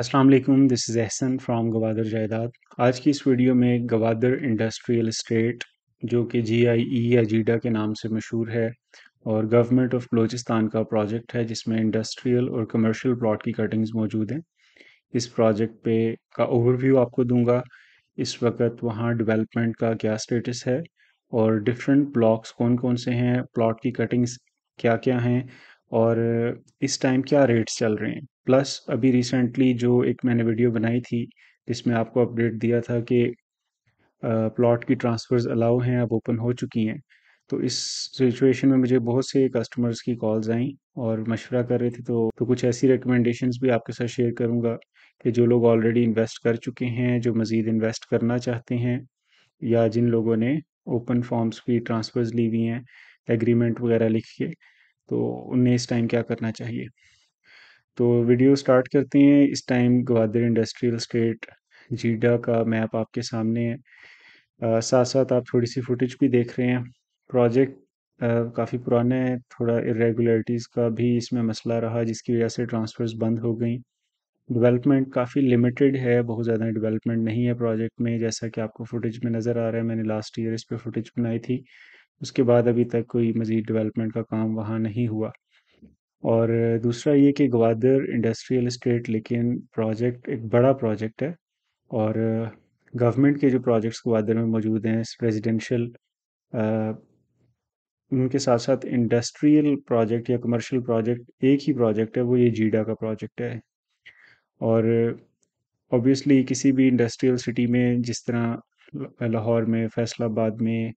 अस्सलाम वालेकुम this is Ehsan from Gwadar जायदाद आज की इस वीडियो में गवादर इंडस्ट्रियल इस्टेट जो कि जी आई ई या जीडा के नाम से मशहूर है और गवर्नमेंट ऑफ बलोचिस्तान का प्रोजेक्ट है जिसमें इंडस्ट्रियल और कमर्शियल प्लॉट की कटिंग्स मौजूद हैं इस प्रोजेक्ट पे का ओवरव्यू आपको दूंगा इस वक्त वहाँ डेवलपमेंट का क्या स्टेटस है और डिफरेंट ब्लॉक्स कौन कौन से हैं प्लॉट की कटिंग्स क्या क्या हैं और इस टाइम क्या रेट्स चल रहे हैं प्लस अभी रिसेंटली जो एक मैंने वीडियो बनाई थी जिसमें आपको अपडेट दिया था कि प्लॉट की ट्रांसफ़र्स अलाउ हैं अब ओपन हो चुकी हैं तो इस सिचुएशन में मुझे बहुत से कस्टमर्स की कॉल्स आई और मशवरा कर रहे थे तो तो कुछ ऐसी रिकमेंडेशंस भी आपके साथ शेयर करूंगा कि जो लोग ऑलरेडी इन्वेस्ट कर चुके हैं जो मज़ीद इन्वेस्ट करना चाहते हैं या जिन लोगों ने ओपन फॉर्म्स की ट्रांसफ़र्स ली हुई हैं एग्रीमेंट वगैरह लिख के तो उन्हें इस टाइम क्या करना चाहिए तो वीडियो स्टार्ट करते हैं इस time Gwadar industrial estate GIDA का मैप आपके सामने है आ, साथ साथ आप थोड़ी सी फुटेज भी देख रहे हैं प्रोजेक्ट काफ़ी पुराना है थोड़ा इरेगुलरिटीज़ का भी इसमें मसला रहा जिसकी वजह से ट्रांसफ़र्स बंद हो गई डेवलपमेंट काफ़ी लिमिटेड है बहुत ज़्यादा डेवलपमेंट नहीं है प्रोजेक्ट में जैसा कि आपको फुटेज में नज़र आ रहा है मैंने लास्ट ईयर इस पर फुटेज बनाई थी उसके बाद अभी तक कोई मज़ीद डेवलपमेंट का काम वहाँ नहीं हुआ और दूसरा ये कि ग्वादर इंडस्ट्रियल इस्टेट लेकिन प्रोजेक्ट एक बड़ा प्रोजेक्ट है और गवर्नमेंट के जो प्रोजेक्ट्स ग्वादर में मौजूद हैं रेजिडेंशियल उनके साथ साथ इंडस्ट्रियल प्रोजेक्ट या कमर्शियल प्रोजेक्ट एक ही प्रोजेक्ट है वो ये जीडा का प्रोजेक्ट है और ऑब्वियसली किसी भी इंडस्ट्रियल सिटी में जिस तरह लाहौर में फैसलाबाद में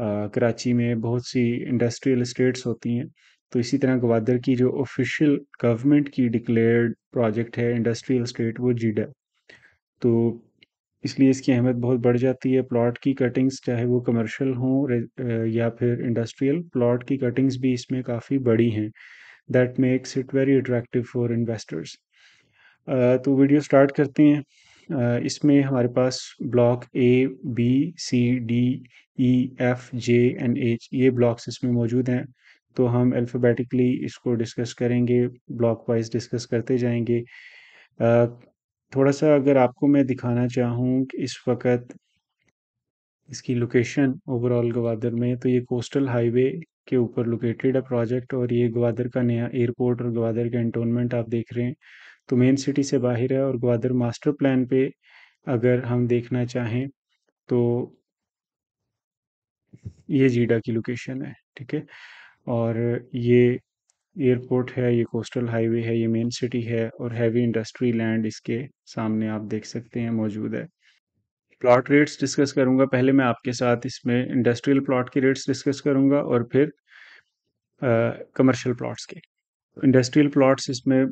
आ, कराची में बहुत सी इंडस्ट्रियल स्टेट्स होती हैं तो इसी तरह गवादर की जो ऑफिशियल गवर्नमेंट की डिक्लेयर्ड प्रोजेक्ट है इंडस्ट्रियल स्टेट वो जीडा तो इसलिए इसकी अहमियत बहुत बढ़ जाती है प्लॉट की कटिंग्स चाहे वो कमर्शियल हों या फिर इंडस्ट्रियल प्लॉट की कटिंग्स भी इसमें काफ़ी बड़ी हैं that makes it very attractive for investors तो वीडियो स्टार्ट करते हैं uh, इसमें हमारे पास block A B C D E F J and H ये ब्लॉक्स इसमें मौजूद हैं तो हम अल्फ़ाबेटिकली इसको डिस्कस करेंगे ब्लॉक वाइज डिस्कस करते जाएंगे थोड़ा सा अगर आपको मैं दिखाना चाहूँ इस वक्त इसकी लोकेशन ओवरऑल गवादर में तो ये कोस्टल हाईवे के ऊपर लोकेटेड है प्रोजेक्ट और ये ग्वादर का नया एयरपोर्ट और ग्वादर का एंटोनमेंट आप देख रहे हैं तो मेन सिटी से बाहर है और ग्वादर मास्टर प्लान पे अगर हम देखना चाहें तो ये जीडा की लोकेशन है ठीक है और ये एयरपोर्ट है ये कोस्टल हाईवे है ये मेन सिटी है और हैवी इंडस्ट्री लैंड इसके सामने आप देख सकते हैं मौजूद है प्लॉट रेट्स डिस्कस करूंगा पहले मैं आपके साथ इसमें इंडस्ट्रियल प्लॉट के रेट्स डिस्कस करूंगा और फिर कमर्शियल प्लॉट्स के इंडस्ट्रियल प्लॉट्स इसमें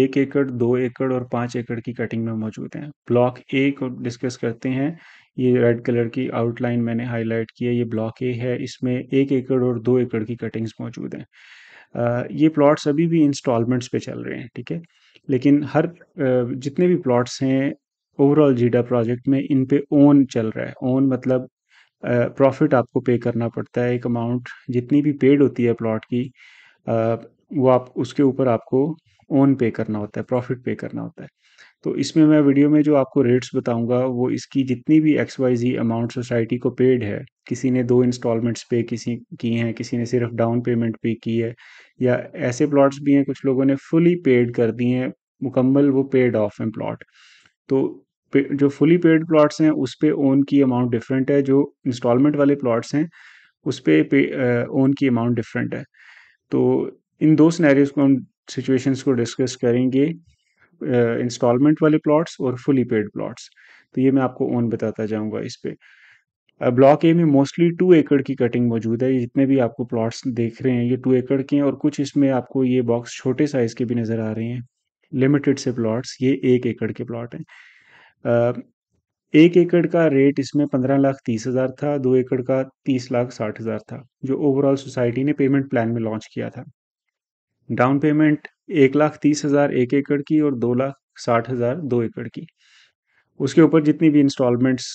एक एकड़ दो एकड़ और पाँच एकड़ की कटिंग में मौजूद हैं ब्लॉक ए को डिस्कस करते हैं ये रेड कलर की आउटलाइन मैंने हाईलाइट किया ये ब्लॉक ए है इसमें एक एकड़ और दो एकड़ की कटिंग्स मौजूद हैं ये प्लॉट्स अभी भी इंस्टॉलमेंट्स पे चल रहे हैं ठीक है लेकिन हर जितने भी प्लॉट्स हैं ओवरऑल जीडा प्रोजेक्ट में इन पे ओन चल रहा है ओन मतलब प्रॉफिट आपको पे करना पड़ता है एक अमाउंट जितनी भी पेड होती है प्लॉट की वो आप उसके ऊपर आपको ओन पे करना होता है प्रॉफिट पे करना होता है तो इसमें मैं वीडियो में जो आपको रेट्स बताऊंगा वो इसकी जितनी भी X Y Z amount society को पेड है किसी ने दो इंस्टॉलमेंट्स पे किसी की हैं किसी ने सिर्फ डाउन पेमेंट पे की है या ऐसे प्लॉट्स भी हैं कुछ लोगों ने फुली पेड कर दिए हैं मुकम्मल वो पेड ऑफ हैं प्लॉट तो जो फुली पेड प्लॉट्स हैं उस पर ओन की अमाउंट डिफरेंट है जो इंस्टॉलमेंट वाले प्लॉट्स हैं उस पर ओन की अमाउंट डिफरेंट है तो इन दो सिनेरियोज को हम सिचुएशंस को डिस्कस करेंगे इंस्टॉलमेंट वाले प्लॉट्स और फुली पेड प्लॉट्स तो ये मैं आपको ऑन बताता जाऊंगा इस पर ब्लॉक ए में मोस्टली टू एकड़ की कटिंग मौजूद है जितने भी आपको प्लॉट्स देख रहे हैं ये टू एकड़ के हैं और कुछ इसमें आपको ये बॉक्स छोटे साइज़ के भी नज़र आ रहे हैं लिमिटेड से प्लॉट्स ये एक एकड़ के प्लॉट हैं एक एकड़ का रेट इसमें पंद्रह लाख तीस हज़ार था दो एकड़ का तीस लाख साठ हज़ार था जो ओवरऑल सोसाइटी ने पेमेंट प्लान में लॉन्च किया था डाउन पेमेंट एक लाख तीस हज़ार एक एकड़ की और दो लाख साठ हज़ार दो एकड़ की उसके ऊपर जितनी भी इंस्टॉलमेंट्स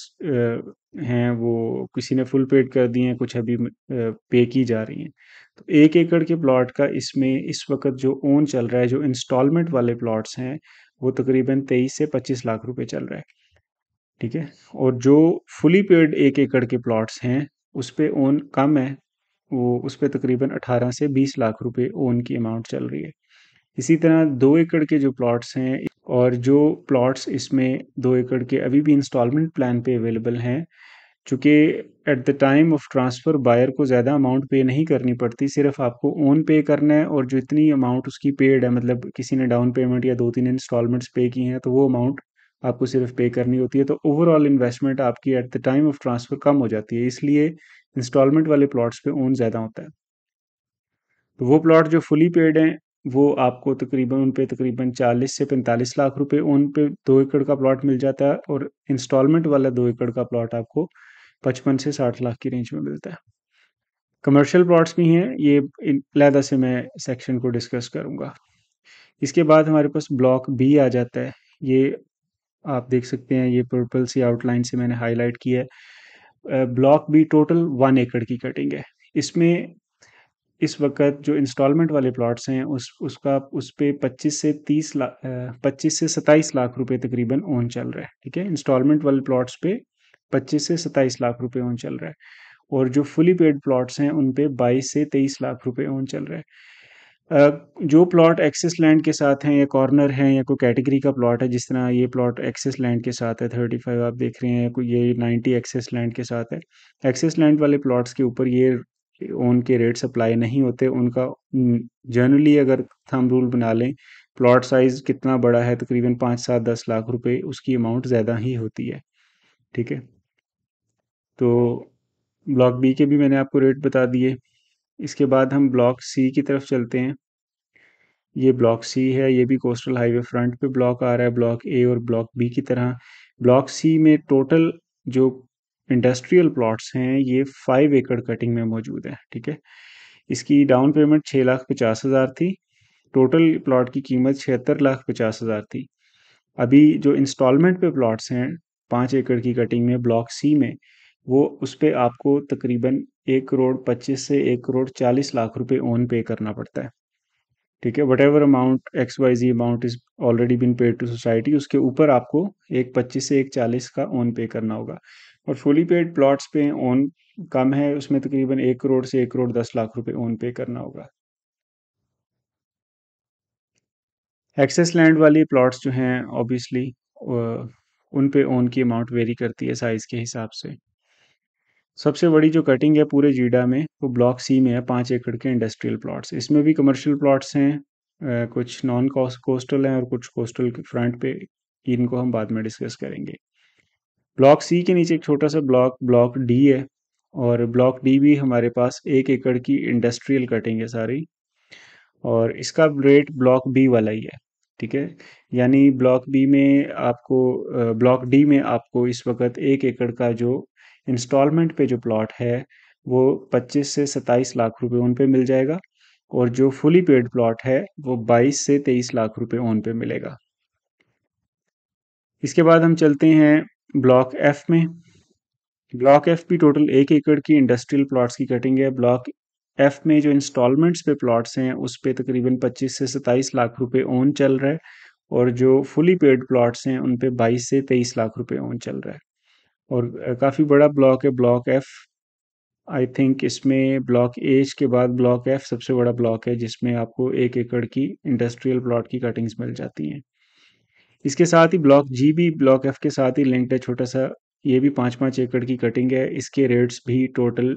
हैं वो किसी ने फुल पेड कर दी हैं कुछ अभी पे की जा रही हैं तो एक एकड़ के प्लॉट का इसमें इस वक्त जो ओन चल रहा है जो इंस्टॉलमेंट वाले प्लॉट्स हैं वो तकरीबन तेईस से पच्चीस लाख रुपए चल रहा है ठीक है और जो फुली पेड एक एकड़ के प्लॉट्स हैं उस पर ओन कम है वो उस पर तकरीबन 18 से 20 लाख रुपए ओन की अमाउंट चल रही है इसी तरह दो एकड़ के जो प्लॉट्स हैं और जो प्लॉट्स इसमें दो एकड़ के अभी भी इंस्टॉलमेंट प्लान पे अवेलेबल हैं चूँकि at the time of transfer buyer को ज़्यादा अमाउंट पे नहीं करनी पड़ती सिर्फ आपको ओन पे करना है और जो इतनी अमाउंट उसकी पेड है मतलब किसी ने डाउन पेमेंट या दो तीन इंस्टॉलमेंट्स पे की हैं तो वो अमाउंट आपको सिर्फ पे करनी होती है तो ओवरऑल इन्वेस्टमेंट आपकी at the time of transfer कम हो जाती है इसलिए इंस्टॉलमेंट वाले प्लॉट्स पे ओन ज़्यादा होता है तो वो प्लॉट जो फुली पेड हैं वो आपको तकरीबन उन पे तकरीबन 40 से 45 लाख रुपए ओन पे दो एकड़ का प्लॉट मिल जाता है और इंस्टॉलमेंट वाला दो एकड़ का प्लॉट आपको 55 से 60 लाख की रेंज में मिलता है कमर्शियल प्लॉट्स भी हैं ये लहदा से मैं सेक्शन को डिस्कस करूँगा इसके बाद हमारे पास ब्लॉक बी आ जाता है ये आप देख सकते हैं ये पर्पल सी आउटलाइन से मैंने हाईलाइट किया है ब्लॉक भी टोटल वन एकड़ की कटिंग है इसमें इस वक्त जो इंस्टॉलमेंट वाले प्लॉट्स हैं उस उसका उस पर पच्चीस से तीस लाख पच्चीस से सत्ताईस लाख रुपए तकरीबन ओन चल रहा है ठीक है इंस्टॉलमेंट वाले प्लॉट्स पे पच्चीस से सत्ताईस लाख रुपए ओन चल रहा है और जो फुली पेड प्लॉट्स हैं उन पे बाईस से तेईस लाख रुपए ओन चल रहा है जो प्लॉट एक्सेस लैंड के साथ हैं या कॉर्नर हैं या कोई कैटेगरी का प्लॉट है जिस तरह ये प्लॉट एक्सेस लैंड के साथ है थर्टी फाइव आप देख रहे हैं ये नाइन्टी एक्सेस लैंड के साथ है एक्सेस लैंड वाले प्लॉट्स के ऊपर ये ओन के रेट सप्लाई नहीं होते उनका जनरली अगर हम रूल बना लें प्लॉट साइज कितना बड़ा है तकरीबन पाँच सात दस लाख रुपये उसकी अमाउंट ज़्यादा ही होती है ठीक है तो ब्लॉक बी के भी मैंने आपको रेट बता दिए इसके बाद हम ब्लॉक सी की तरफ चलते हैं ये ब्लॉक सी है ये भी कोस्टल हाईवे फ्रंट पे ब्लॉक आ रहा है ब्लॉक ए और ब्लॉक बी की तरह ब्लॉक सी में टोटल जो इंडस्ट्रियल प्लॉट्स हैं ये फाइव एकड़ कटिंग में मौजूद है ठीक है इसकी डाउन पेमेंट छः लाख पचास हज़ार थी टोटल प्लॉट की कीमत छिहत्तर लाख पचास हज़ार थी अभी जो इंस्टॉलमेंट पे प्लॉट्स हैं पाँच एकड़ की कटिंग में ब्लॉक सी में वो उस पर आपको तकरीबन एक करोड़ पच्चीस से एक करोड़ चालीस लाख रुपए ऑन पे करना पड़ता है ठीक है whatever amount X Y Z amount is already been paid to society उसके ऊपर आपको एक पच्चीस से एक चालीस का ऑन पे करना होगा और फुली पेड प्लॉट्स पे ऑन कम है उसमें तकरीबन एक करोड़ से एक करोड़ दस लाख रुपए ऑन पे करना होगा एक्सेस लैंड वाली प्लॉट्स जो हैं ऑब्वियसली उन पे ओन की अमाउंट वेरी करती है साइज़ के हिसाब से सबसे बड़ी जो कटिंग है पूरे जीडा में वो ब्लॉक सी में है पाँच एकड़ के इंडस्ट्रियल प्लॉट्स इसमें भी कमर्शियल प्लॉट्स हैं कुछ नॉन कोस्टल हैं और कुछ कोस्टल के फ्रंट पे इनको हम बाद में डिस्कस करेंगे ब्लॉक सी के नीचे एक छोटा सा ब्लॉक ब्लॉक डी है और ब्लॉक डी भी हमारे पास एक एकड़ की इंडस्ट्रियल कटिंग है सारी और इसका रेट ब्लॉक बी वाला ही है ठीक है यानी ब्लॉक बी में आपको ब्लॉक डी में आपको इस वक्त एक एकड़ का जो इंस्टॉलमेंट पे जो प्लॉट है वो 25 से 27 लाख रुपए ओन पे मिल जाएगा और जो फुली पेड प्लॉट है वो 22 से 23 लाख रुपए ओन पे मिलेगा इसके बाद हम चलते हैं ब्लॉक एफ में ब्लॉक एफ भी टोटल एक एकड़ की इंडस्ट्रियल प्लॉट्स की कटिंग है ब्लॉक एफ में जो इंस्टॉलमेंट्स पे प्लॉट्स हैं उस पर तकरीबन 25 से 27 लाख रुपए ओन चल रहा है और जो फुली पेड प्लॉट्स हैं उन पे 22 से 23 लाख रुपए ओन चल रहा है और काफ़ी बड़ा ब्लॉक है ब्लॉक एफ आई थिंक इसमें ब्लॉक एच के बाद ब्लॉक एफ सबसे बड़ा ब्लॉक है जिसमें आपको एक एकड़ की इंडस्ट्रियल प्लॉट की कटिंग्स मिल जाती हैं इसके साथ ही ब्लॉक जी भी ब्लॉक एफ के साथ ही लिंक्ड है छोटा सा ये भी पाँच पाँच एकड़ की कटिंग है इसके रेट्स भी टोटल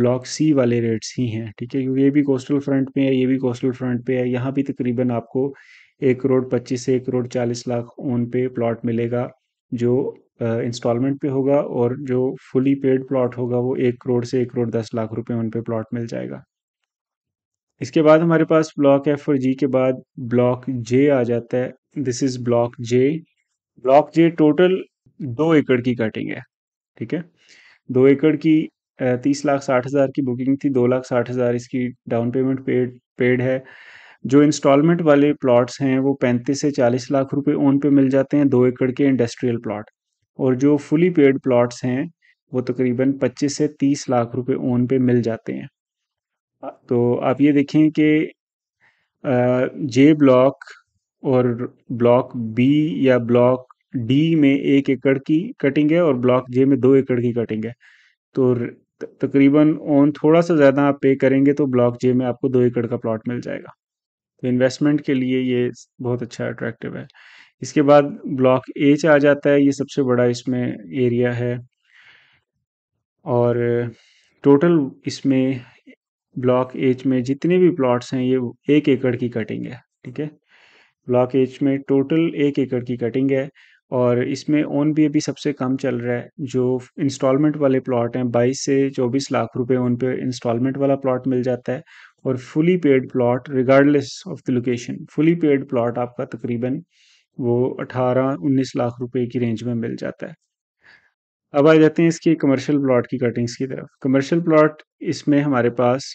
ब्लॉक सी वाले रेट्स ही हैं ठीक है क्योंकि ये भी कोस्टल फ्रंट पे है ये भी कोस्टल फ्रंट पे है यहाँ भी तकरीबन आपको एक करोड़ पच्चीस से एक करोड़ चालीस लाख ओन पे प्लॉट मिलेगा जो इंस्टॉलमेंट पे होगा और जो फुली पेड प्लॉट होगा वो एक करोड़ से एक करोड़ दस लाख रुपए उन पे प्लॉट मिल जाएगा इसके बाद हमारे पास ब्लॉक एफ और जी के बाद ब्लॉक जे आ जाता है this is block J block J total दो एकड़ की कटिंग है ठीक है दो एकड़ की तीस लाख साठ हज़ार की बुकिंग थी दो लाख साठ हज़ार इसकी डाउन पेमेंट पेड पेड है जो इंस्टॉलमेंट वाले प्लॉट्स हैं वो पैंतीस से चालीस लाख रुपए ओन पे मिल जाते हैं दो एकड़ के इंडस्ट्रियल प्लॉट और जो फुली पेड प्लॉट्स हैं वो तकरीबन 25 से 30 लाख रुपए ओन पे मिल जाते हैं तो आप ये देखें कि जे ब्लॉक और ब्लॉक बी या ब्लॉक डी में एक एकड़ की कटिंग है और ब्लॉक जे में दो एकड़ की कटिंग है तो तकरीबन ओन थोड़ा सा ज़्यादा आप पे करेंगे तो ब्लॉक जे में आपको दो एकड़ का प्लॉट मिल जाएगा तो इन्वेस्टमेंट के लिए ये बहुत अच्छा अट्रैक्टिव है इसके बाद ब्लॉक एच आ जाता है ये सबसे बड़ा इसमें एरिया है और टोटल इसमें ब्लॉक एच में जितने भी प्लॉट्स हैं ये एक एकड़ की कटिंग है ठीक है ब्लॉक एच में टोटल एक एकड़ की कटिंग है और इसमें ओन भी अभी सबसे कम चल रहा है जो इंस्टॉलमेंट वाले प्लॉट हैं 22 से 24 लाख रुपए उन पे इंस्टॉलमेंट वाला प्लॉट मिल जाता है और fully paid plot regardless of the location fully paid plot आपका तकरीबन वो 18-19 लाख रुपए की रेंज में मिल जाता है अब आ जाते हैं इसके कमर्शियल प्लॉट की कटिंग्स की तरफ कमर्शियल प्लॉट इसमें हमारे पास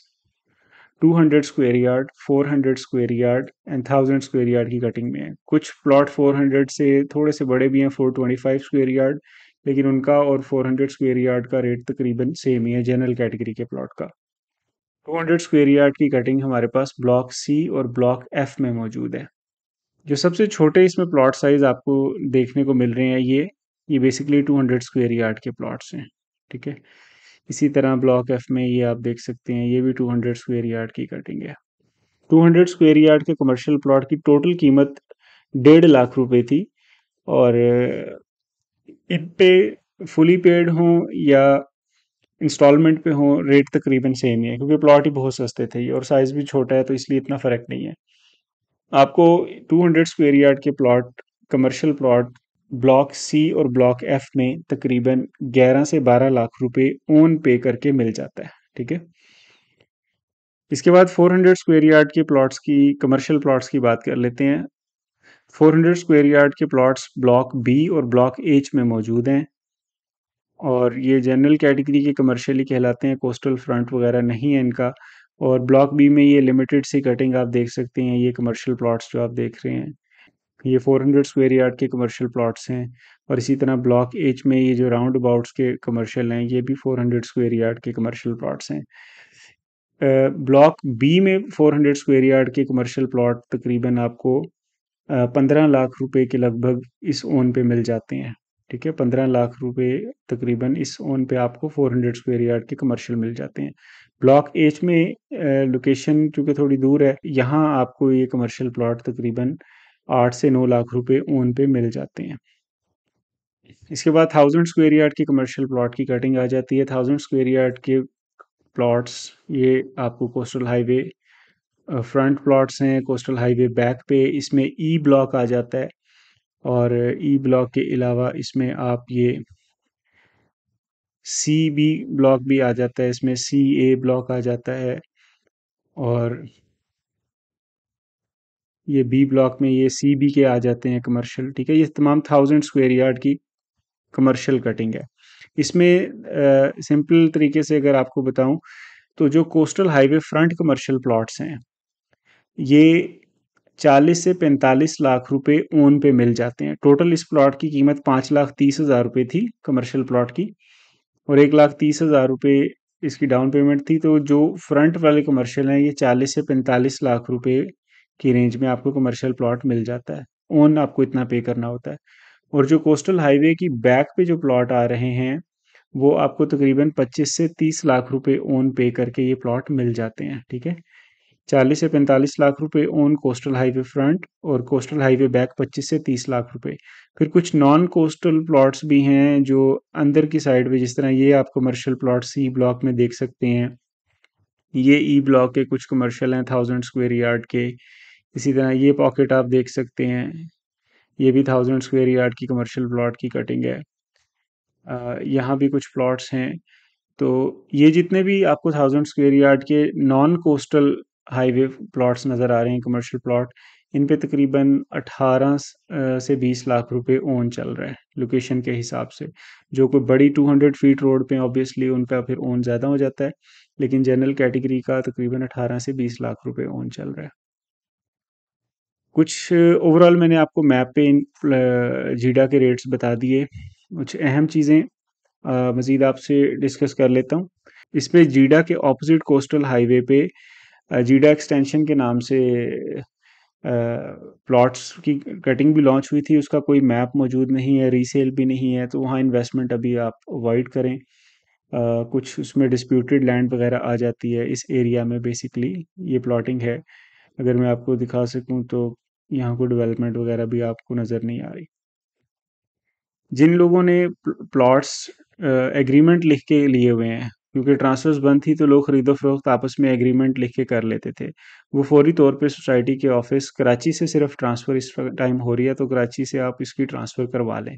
200 square yard 400 square yard and thousand square yard की कटिंग में है कुछ प्लॉट 400 से थोड़े से बड़े भी हैं 425 स्क्वेयर यार्ड लेकिन उनका और 400 स्क्वेयर यार्ड का रेट तकरीबन सेम ही है जनरल कैटेगरी के प्लॉट का 200 स्क्वेयर यार्ड की कटिंग हमारे पास ब्लॉक सी और ब्लॉक एफ में मौजूद है जो सबसे छोटे इसमें प्लॉट साइज आपको देखने को मिल रहे हैं ये ये बेसिकली 200 स्क्वेयर यार्ड के प्लॉट्स हैं ठीक है इसी तरह ब्लॉक एफ में ये आप देख सकते हैं ये भी 200 स्क्वेयर यार्ड की कटिंग है 200 स्क्वेयर यार्ड के कमर्शियल प्लॉट की टोटल कीमत डेढ़ लाख रुपए थी और इन पे फुली पेड हों या इंस्टॉलमेंट पे हों रेट तकरीबन सेम ही है क्योंकि प्लॉट ही बहुत सस्ते थे और साइज़ भी छोटा है तो इसलिए इतना फ़र्क नहीं है आपको 200 स्क्वायर यार्ड के plot commercial plot block C और ब्लॉक एफ में तकरीबन 11 से 12 लाख रुपए ओन पे करके मिल जाता है ठीक है इसके बाद 400 स्क्वायर यार्ड के प्लॉट्स की कमर्शियल प्लॉट्स की बात कर लेते हैं 400 स्क्वायर यार्ड के प्लॉट्स ब्लॉक बी और ब्लॉक एच में मौजूद हैं और ये जनरल कैटेगरी के कमर्शियली कहलाते हैं कोस्टल फ्रंट वगैरह नहीं है इनका और ब्लॉक बी में ये लिमिटेड सी कटिंग आप देख सकते हैं ये कमर्शियल प्लॉट्स जो आप देख रहे हैं ये 400 स्क्वेयर यार्ड के कमर्शियल प्लॉट्स हैं और इसी तरह ब्लॉक एच में ये जो राउंड अबाउट्स के कमर्शियल हैं ये भी 400 स्क्वेयर यार्ड के कमर्शियल प्लॉट्स हैं ब्लॉक बी में 400 स्क्वेयर यार्ड के कमर्शियल प्लॉट तकरीबन आपको पंद्रह लाख रुपए के लगभग इस ओन पे मिल जाते हैं ठीक है पंद्रह लाख रुपए तकरीबन इस ओन पे आपको 400 स्क्वेयर यार्ड के कमर्शियल मिल जाते हैं ब्लॉक एच में लोकेशन चूँकि थोड़ी दूर है यहाँ आपको ये कमर्शियल प्लॉट तकरीबन आठ से नौ लाख रुपए ओन पे मिल जाते हैं इसके बाद थाउजेंड स्क्वेयर यार्ड के कमर्शियल प्लॉट की कटिंग आ जाती है थाउजेंड स्क्वेयर यार्ड के प्लॉट्स ये आपको कोस्टल हाईवे फ्रंट प्लॉट्स हैं कोस्टल हाईवे बैक पे इसमें ई e ब्लॉक आ जाता है और ई e ब्लॉक के अलावा इसमें आप ये सी बी ब्लॉक भी आ जाता है इसमें सी ए ब्लॉक आ जाता है और ये बी ब्लॉक में ये सी बी के आ जाते हैं कमर्शियल ठीक है ये तमाम थाउजेंड स्क्वायर यार्ड की कमर्शियल कटिंग है इसमें सिंपल तरीके से अगर आपको बताऊं तो जो coastal highway front commercial plots हैं ये 40 से 45 लाख रुपए ओन पे मिल जाते हैं टोटल इस प्लॉट की कीमत पाँच लाख तीस हज़ार रुपये थी कमर्शियल प्लॉट की और एक लाख तीस हज़ार रुपये इसकी डाउन पेमेंट थी तो जो फ्रंट वाले कमर्शियल हैं ये चालीस से पैंतालीस लाख रुपए की रेंज में आपको कमर्शियल प्लॉट मिल जाता है ओन आपको इतना पे करना होता है और जो कोस्टल हाईवे की बैक पे जो प्लॉट आ रहे हैं वो आपको तकरीबन 25 से 30 लाख रुपए ओन पे करके ये प्लॉट मिल जाते हैं ठीक है 40 से 45 लाख रुपए ऑन कोस्टल हाईवे फ्रंट और कोस्टल हाईवे बैक 25 से 30 लाख रुपए फिर कुछ नॉन कोस्टल प्लॉट्स भी हैं जो अंदर की साइड में जिस तरह ये आप कमर्शियल प्लॉट सी ब्लॉक में देख सकते हैं ये ई e ब्लॉक के कुछ कमर्शियल हैं थाउजेंड स्क्वेयर यार्ड के इसी तरह ये पॉकेट आप देख सकते हैं ये भी थाउजेंड स्क्वेयर यार्ड की कमर्शियल प्लॉट की कटिंग है यहाँ भी कुछ प्लॉट्स हैं तो ये जितने भी आपको थाउजेंड स्क्वेयर यार्ड के नॉन कोस्टल हाईवे प्लॉट्स नज़र आ रहे हैं कमर्शियल प्लॉट इन पे तकरीबन 18 से 20 लाख रुपए ओन चल रहा है लोकेशन के हिसाब से जो कोई बड़ी 200 फीट रोड पे ऑब्वियसली पर फिर ओन ज़्यादा हो जाता है लेकिन जनरल कैटेगरी का तकरीबन 18 से 20 लाख रुपए ओन चल रहा है कुछ ओवरऑल मैंने आपको मैप पे इन जीडा के रेट्स बता दिए कुछ अहम चीज़ें मज़ीद आपसे डिस्कस कर लेता हूँ इस पर जीडा के ऑपोजिट कोस्टल हाईवे पे जीडा एक्सटेंशन के नाम से प्लॉट्स की कटिंग भी लॉन्च हुई थी उसका कोई मैप मौजूद नहीं है रीसेल भी नहीं है तो वहाँ इन्वेस्टमेंट अभी आप अवॉइड करें Uh, कुछ उसमें डिस्प्यूटेड लैंड वगैरह आ जाती है इस एरिया में बेसिकली ये प्लॉटिंग है अगर मैं आपको दिखा सकूं तो यहाँ को डेवलपमेंट वगैरह भी आपको नज़र नहीं आ रही जिन लोगों ने प्लॉट्स एग्रीमेंट लिख के लिए हुए हैं क्योंकि ट्रांसफर्स बंद थी तो लोग खरीदो फरोख्त आपस में एग्रीमेंट लिख के कर लेते थे वो फौरी तौर पे सोसाइटी के ऑफिस कराची से सिर्फ ट्रांसफ़र इस टाइम हो रही है तो कराची से आप इसकी ट्रांसफ़र करवा लें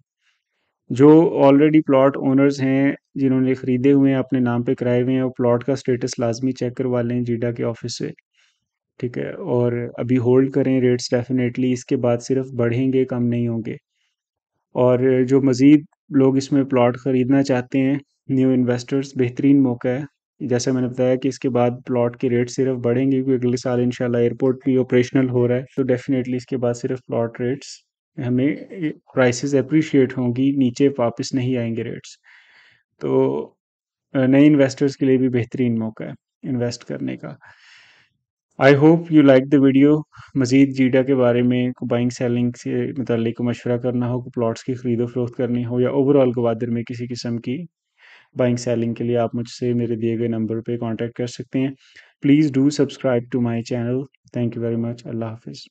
जो ऑलरेडी प्लॉट ओनर्स हैं जिन्होंने ख़रीदे हुए हैं अपने नाम पे कराए हुए हैं वो प्लॉट का स्टेटस लाजमी चेक करवा लें जीडा के ऑफिस से ठीक है और अभी होल्ड करें रेट्स डेफिनेटली इसके बाद सिर्फ बढ़ेंगे कम नहीं होंगे और जो मज़ीद लोग इसमें प्लॉट ख़रीदना चाहते हैं न्यू इन्वेस्टर्स बेहतरीन मौका है जैसे मैंने बताया कि इसके बाद प्लॉट के रेट सिर्फ बढ़ेंगे क्योंकि अगले साल इंशाल्लाह एयरपोर्ट भी ऑपरेशनल हो रहा है तो डेफिनेटली इसके बाद सिर्फ प्लॉट रेट्स हमें प्राइसेस अप्रिशिएट होंगी नीचे वापस नहीं आएंगे रेट्स तो नए इन्वेस्टर्स के लिए भी बेहतरीन मौका है इन्वेस्ट करने का I hope you like the video मज़ीद जीडा के बारे में को बाइंग सेलिंग से मतलब मशवरा करना हो को प्लॉट्स की ख़रीदो फरोख्त करनी हो या ओवरऑल गवादर में किसी किस्म की बाइंग सेलिंग के लिए आप मुझसे मेरे दिए गए नंबर पे कांटेक्ट कर सकते हैं please do subscribe to my channel thank you very much अल्लाह हाफिज़